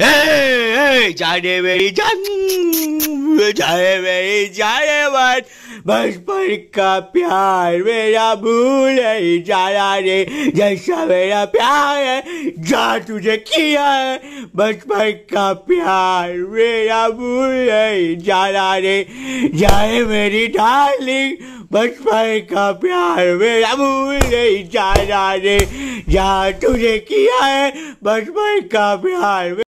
जाने मेरी जान जाए मेरी जाने मन बचपन का प्यार मेरा भूल है जाना रे जैसा मेरा प्यार है जा तुझे किया है बचपन का प्यार मेरा भूल है जाना रे जाए मेरी डार्लिंग बचपन का प्यार मेरा भूल है जाना रे जा तुझे किया है बचपन का प्यार